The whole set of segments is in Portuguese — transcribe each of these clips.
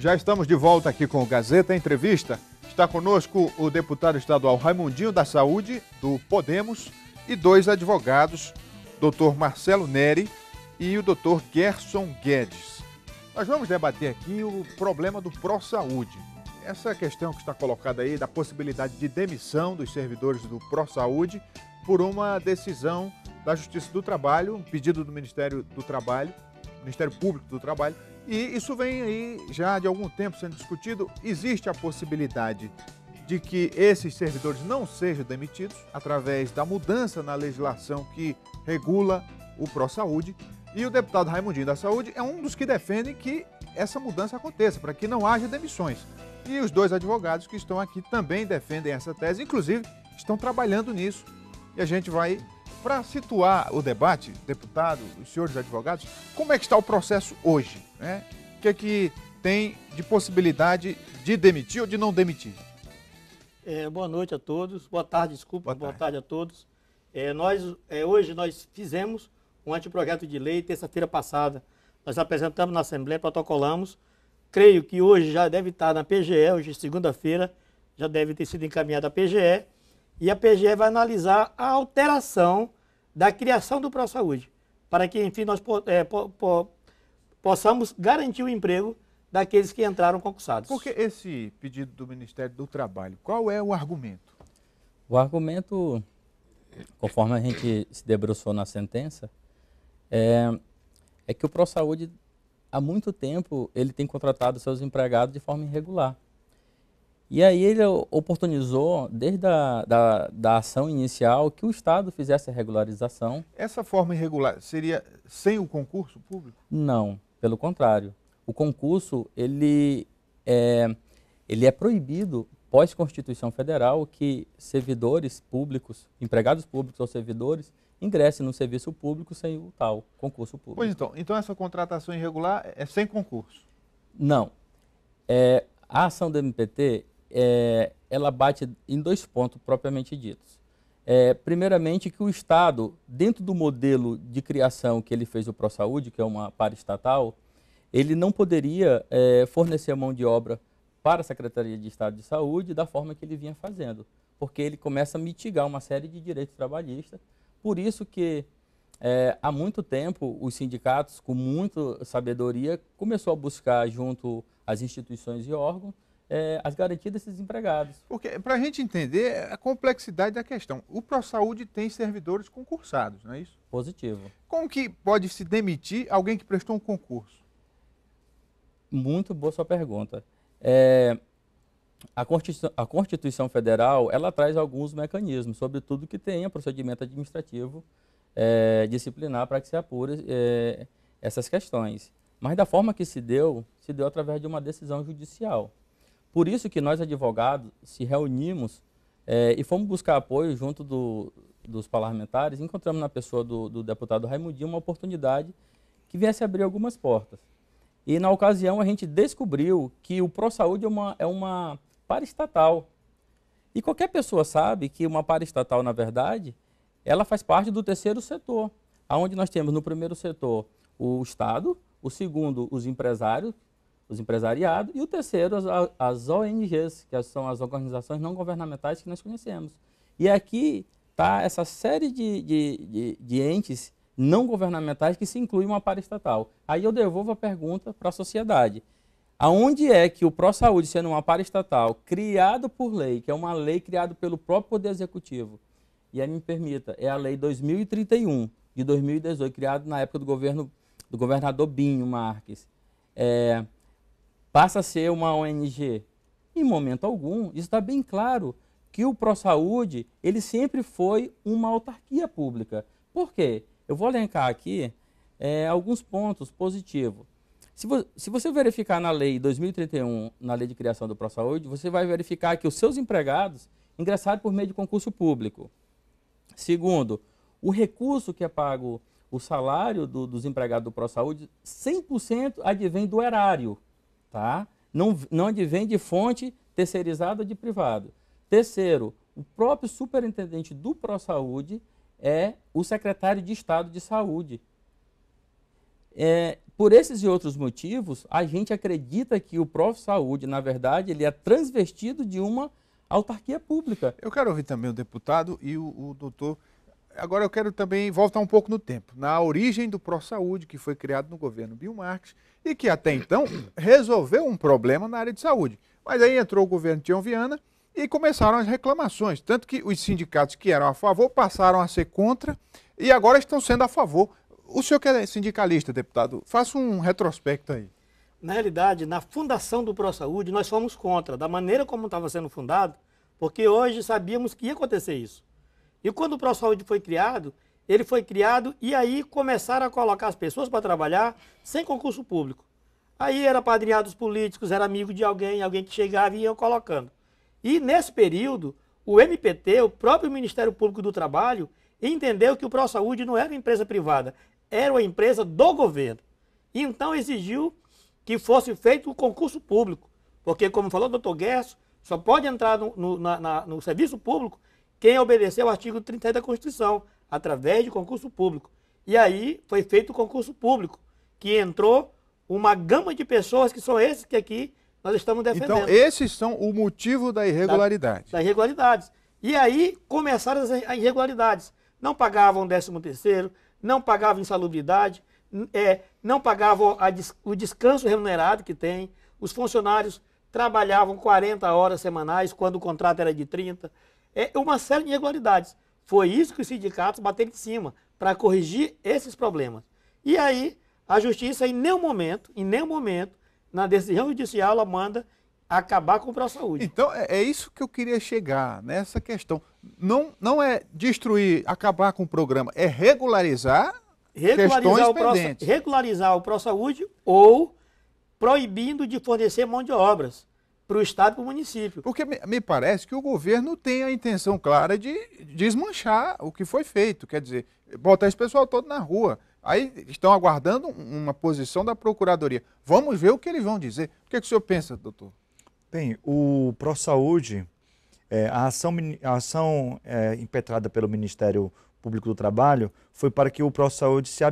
Já estamos de volta aqui com o Gazeta Entrevista. Está conosco o deputado estadual Raimundinho da Saúde, do Podemos, e dois advogados, doutor Marcelo Neri e o doutor Gerson Guedes. Nós vamos debater aqui o problema do Pró-Saúde. Essa questão que está colocada aí da possibilidade de demissão dos servidores do Pró-Saúde por uma decisão da Justiça do Trabalho, um pedido do Ministério do Trabalho, Ministério Público do Trabalho, e isso vem aí já de algum tempo sendo discutido. Existe a possibilidade de que esses servidores não sejam demitidos através da mudança na legislação que regula o pró-saúde. E o deputado Raimundinho da Saúde é um dos que defende que essa mudança aconteça, para que não haja demissões. E os dois advogados que estão aqui também defendem essa tese, inclusive estão trabalhando nisso. E a gente vai para situar o debate, deputado, os senhores advogados, como é que está o processo hoje? Né? O que é que tem de possibilidade de demitir ou de não demitir? É, boa noite a todos. Boa tarde, desculpa. Boa tarde, boa tarde a todos. É, nós, é, hoje nós fizemos um anteprojeto de lei, terça-feira passada. Nós apresentamos na Assembleia, protocolamos. Creio que hoje já deve estar na PGE, hoje segunda-feira, já deve ter sido encaminhado à PGE e a PGE vai analisar a alteração da criação do Pró-Saúde, para que, enfim, nós é, po, po, possamos garantir o emprego daqueles que entraram concursados. Porque esse pedido do Ministério do Trabalho? Qual é o argumento? O argumento, conforme a gente se debruçou na sentença, é, é que o Pró-Saúde, há muito tempo, ele tem contratado seus empregados de forma irregular. E aí ele oportunizou, desde a da, da ação inicial, que o Estado fizesse a regularização. Essa forma irregular seria sem o concurso público? Não, pelo contrário. O concurso, ele é, ele é proibido pós-Constituição Federal que servidores públicos, empregados públicos ou servidores, ingressem no serviço público sem o tal concurso público. Pois então, então essa contratação irregular é sem concurso? Não. É, a ação do MPT é, ela bate em dois pontos propriamente ditos. É, primeiramente, que o Estado, dentro do modelo de criação que ele fez o ProSaúde, que é uma estatal, ele não poderia é, fornecer mão de obra para a Secretaria de Estado de Saúde da forma que ele vinha fazendo, porque ele começa a mitigar uma série de direitos trabalhistas. Por isso que é, há muito tempo os sindicatos, com muita sabedoria, começou a buscar junto às instituições e órgãos é, as garantias desses empregados. Porque, para a gente entender a complexidade da questão, o ProSaúde tem servidores concursados, não é isso? Positivo. Como que pode se demitir alguém que prestou um concurso? Muito boa sua pergunta. É, a, Constituição, a, Constituição, Federal, ela traz alguns mecanismos, sobretudo que tenha procedimento administrativo é, disciplinar para que se apure é, essas questões. Mas da forma que se deu, se deu através de uma decisão judicial. Por isso que nós, advogados, se reunimos é, e fomos buscar apoio junto do, dos parlamentares. Encontramos na pessoa do, do deputado Raimundinho uma oportunidade que viesse abrir algumas portas. E na ocasião a gente descobriu que o ProSaúde é uma, é uma paraestatal. E qualquer pessoa sabe que uma paraestatal, na verdade, ela faz parte do terceiro setor, aonde nós temos no primeiro setor o Estado, o segundo os empresários, os empresariados, e o terceiro, as, as ONGs, que são as organizações não governamentais que nós conhecemos. E aqui está essa série de, de, de, de, entes não governamentais que se inclui uma estatal. Aí eu devolvo a pergunta para a sociedade. Aonde é que o Pro saúde sendo uma estatal criado por lei, que é uma lei criada pelo próprio Poder Executivo, e aí me permita, é a Lei 2031 de 2018, criada na época do governo do governador Binho Marques. É, passa a ser uma ONG. Em momento algum, está bem claro que o ProSaúde, ele sempre foi uma autarquia pública. Por quê? Eu vou elencar aqui é, alguns pontos positivos. Se, vo se, você verificar na lei 2031, na lei de criação do ProSaúde, você vai verificar que os seus empregados ingressaram por meio de concurso público. Segundo, o recurso que é pago, o salário do, dos empregados do ProSaúde, 100% advém do erário tá? Não, não advém de fonte terceirizada de privado. Terceiro, o próprio superintendente do ProSaúde é o secretário de Estado de Saúde. É, por esses e outros motivos, a gente acredita que o ProSaúde, na verdade, ele é transvestido de uma autarquia pública. Eu quero ouvir também o deputado e o, o doutor agora eu quero também voltar um pouco no tempo, na origem do Saúde que foi criado no governo Bill Marques e que até então resolveu um problema na área de saúde. Mas aí entrou o governo Tião Viana e começaram as reclamações, tanto que os sindicatos que eram a favor passaram a ser contra e agora estão sendo a favor. O senhor que é sindicalista, deputado, faça um retrospecto aí. Na realidade, na fundação do Saúde nós fomos contra, da maneira como estava sendo fundado, porque hoje sabíamos que ia acontecer isso. E quando o ProSaúde foi criado, ele foi criado e aí começaram a colocar as pessoas para trabalhar sem concurso público. Aí era padrinhado dos políticos, era amigo de alguém, alguém que chegava e ia colocando. E nesse período, o MPT, o próprio Ministério Público do Trabalho, entendeu que o ProSaúde não era uma empresa privada, era uma empresa do governo. Então exigiu que fosse feito o um concurso público, porque, como falou o doutor Guerço, só pode entrar no, no, na, na, no serviço público quem obedeceu ao artigo 30 da Constituição, através de concurso público. E aí foi feito o concurso público, que entrou uma gama de pessoas que são esses que aqui nós estamos então, defendendo. Então, esses são o motivo da irregularidade. Da, das irregularidades. E aí começaram as irregularidades. Não pagavam 13 terceiro, não pagavam insalubridade, é, não pagavam a, o descanso remunerado que tem. Os funcionários trabalhavam 40 horas semanais, quando o contrato era de 30 é uma série de irregularidades. Foi isso que os sindicatos bateram em cima, para corrigir esses problemas. E aí, a justiça, em nenhum momento, em nenhum momento, na decisão judicial, ela manda acabar com o pró-saúde. Então, é, é, isso que eu queria chegar nessa questão. Não, não é destruir, acabar com o programa, é regularizar, regularizar o pró, Regularizar o pró-saúde ou proibindo de fornecer mão de obras para o Estado e para o município. Porque me parece que o governo tem a intenção clara de desmanchar o que foi feito, quer dizer, botar esse pessoal todo na rua. Aí estão aguardando uma posição da Procuradoria. Vamos ver o que eles vão dizer. O que, é que o senhor pensa, doutor? Bem, o ProSaúde, é, a ação, a ação é, impetrada pelo Ministério Público, Público do Trabalho foi para que o ProSaúde se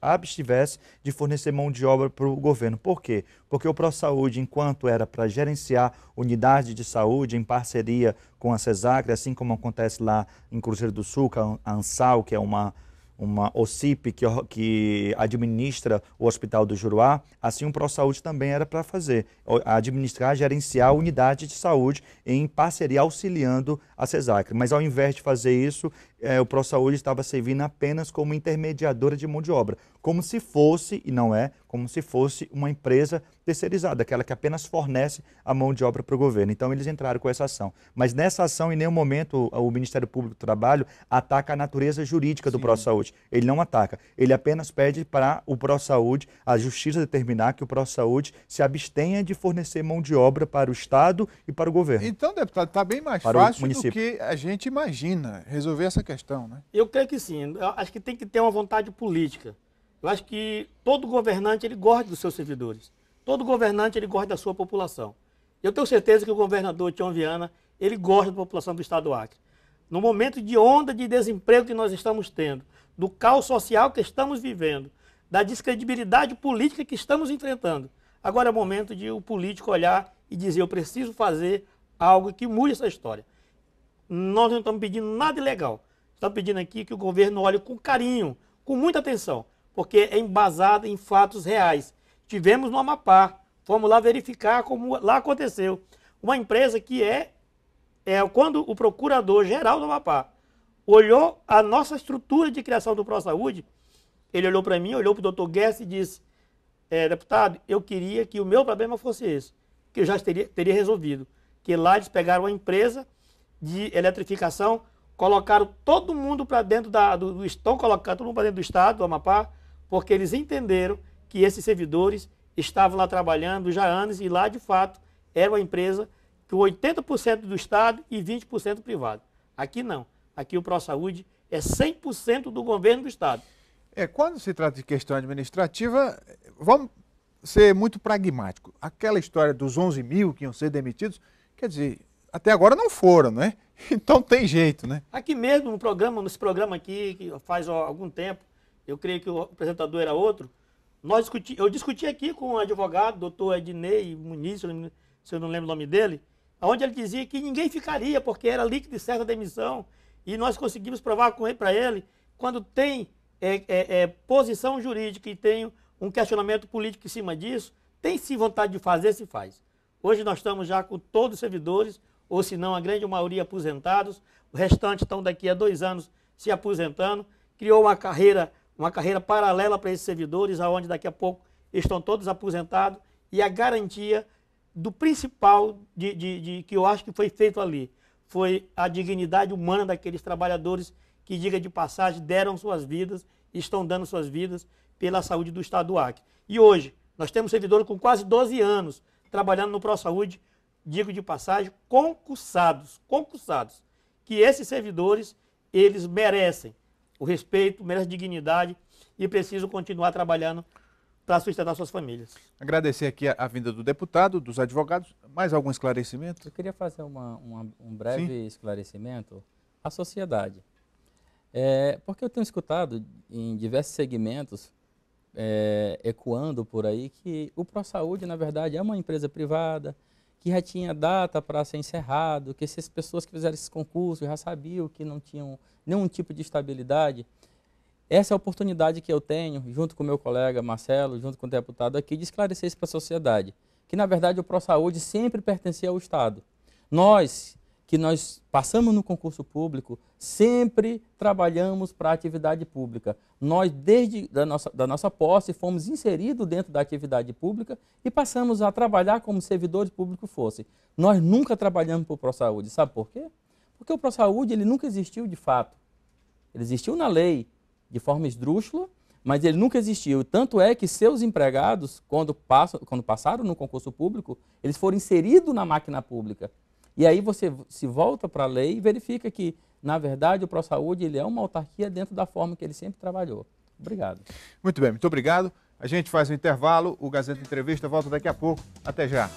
abstivesse de fornecer mão de obra para o governo. Por quê? Porque o ProSaúde, enquanto era para gerenciar unidade de saúde em parceria com a CESACRE, assim como acontece lá em Cruzeiro do Sul, com a ANSAL, que é uma uma OCIP que, que, administra o Hospital do Juruá, assim o ProSaúde também era para fazer, administrar, gerenciar unidades unidade de saúde em parceria, auxiliando a CESACRE. Mas ao invés de fazer isso, é, o ProSaúde estava servindo apenas como intermediadora de mão de obra, como se fosse, e não é, como se fosse uma empresa terceirizada, aquela que apenas fornece a mão de obra para o governo. Então eles entraram com essa ação. Mas nessa ação, em nenhum momento, o Ministério Público do Trabalho ataca a natureza jurídica do ProSaúde. Ele não ataca. Ele apenas pede para o ProSaúde, a justiça determinar que o ProSaúde se abstenha de fornecer mão de obra para o Estado e para o governo. Então, deputado, está bem mais para fácil do que a gente imagina resolver essa questão, né? Eu creio que sim. Eu acho que tem que ter uma vontade política. Eu acho que todo governante ele gosta dos seus servidores. Todo governante ele gosta da sua população. Eu tenho certeza que o governador Tião Viana ele gosta da população do Estado do Acre. No momento de onda de desemprego que nós estamos tendo, do caos social que estamos vivendo, da descredibilidade política que estamos enfrentando, agora é o momento de o político olhar e dizer: eu preciso fazer algo que mude essa história. Nós não estamos pedindo nada ilegal. Está pedindo aqui que o governo olhe com carinho, com muita atenção, porque é embasada em fatos reais. Tivemos no Amapá, fomos lá verificar como lá aconteceu. Uma empresa que é, é quando o procurador-geral do Amapá olhou a nossa estrutura de criação do Saúde, ele olhou para mim, olhou para o doutor Guest e disse, é, deputado, eu queria que o meu problema fosse esse, que eu já teria, teria resolvido. Que lá eles pegaram uma empresa de eletrificação colocaram todo mundo para dentro da, do, estão colocando todo mundo para dentro do estado do Amapá, porque eles entenderam que esses servidores estavam lá trabalhando já anos e lá de fato era uma empresa que 80% do estado e 20% privado. Aqui não. Aqui o ProSaúde é 100% do governo do estado. É, quando se trata de questão administrativa, vamos ser muito pragmático. Aquela história dos 11 mil que iam ser demitidos, quer dizer, até agora não foram, não é? Então tem jeito, né? Aqui mesmo, no programa, nesse programa aqui, que faz algum tempo, eu creio que o apresentador era outro, nós discuti, eu discuti aqui com um advogado, doutor Ednei Muniz, se eu não lembro o nome dele, onde ele dizia que ninguém ficaria, porque era líquido e certa demissão, e nós conseguimos provar para ele, quando tem é, é, é, posição jurídica e tem um questionamento político em cima disso, tem se vontade de fazer, se faz. Hoje nós estamos já com todos os servidores ou se não a grande maioria aposentados, o restante estão daqui a dois anos se aposentando, criou uma carreira, uma carreira paralela para esses servidores, aonde daqui a pouco estão todos aposentados, e a garantia do principal de, de, de, que eu acho que foi feito ali, foi a dignidade humana daqueles trabalhadores que, diga de passagem, deram suas vidas, estão dando suas vidas pela saúde do Estado do Acre. E hoje, nós temos servidores com quase 12 anos trabalhando no Pro Saúde digo de passagem, concursados, concursados, que esses servidores, eles merecem o respeito, merecem dignidade e precisam continuar trabalhando para sustentar suas famílias. Agradecer aqui a, a, vinda do deputado, dos advogados. Mais algum esclarecimento? Eu queria fazer uma, uma, um breve Sim. esclarecimento à sociedade. É, porque eu tenho escutado em diversos segmentos, é, ecoando por aí, que o ProSaúde, na verdade, é uma empresa privada, que já tinha data para ser encerrado, que essas pessoas que fizeram esses concursos já sabiam que não tinham nenhum tipo de estabilidade. Essa é a oportunidade que eu tenho, junto com meu colega Marcelo, junto com o deputado aqui, de esclarecer isso para a sociedade. Que, na verdade, o ProSaúde sempre pertencia ao Estado. Nós, que nós passamos no concurso público, sempre trabalhamos para a atividade pública. Nós, desde da nossa, da nossa posse, fomos inseridos dentro da atividade pública e passamos a trabalhar como servidores públicos fossem. Nós nunca trabalhamos para o ProSaúde. Sabe por quê? Porque o ProSaúde ele nunca existiu de fato. Ele existiu na lei, de forma esdrúxula, mas ele nunca existiu. Tanto é que seus empregados, quando, passam, quando passaram no concurso público, eles foram inseridos na máquina pública. E aí você se volta para a lei e verifica que, na verdade, o ProSaúde ele é uma autarquia dentro da forma que ele sempre trabalhou. Obrigado. Muito bem, muito obrigado. A gente faz um intervalo, o Gazeta Entrevista volta daqui a pouco. Até já.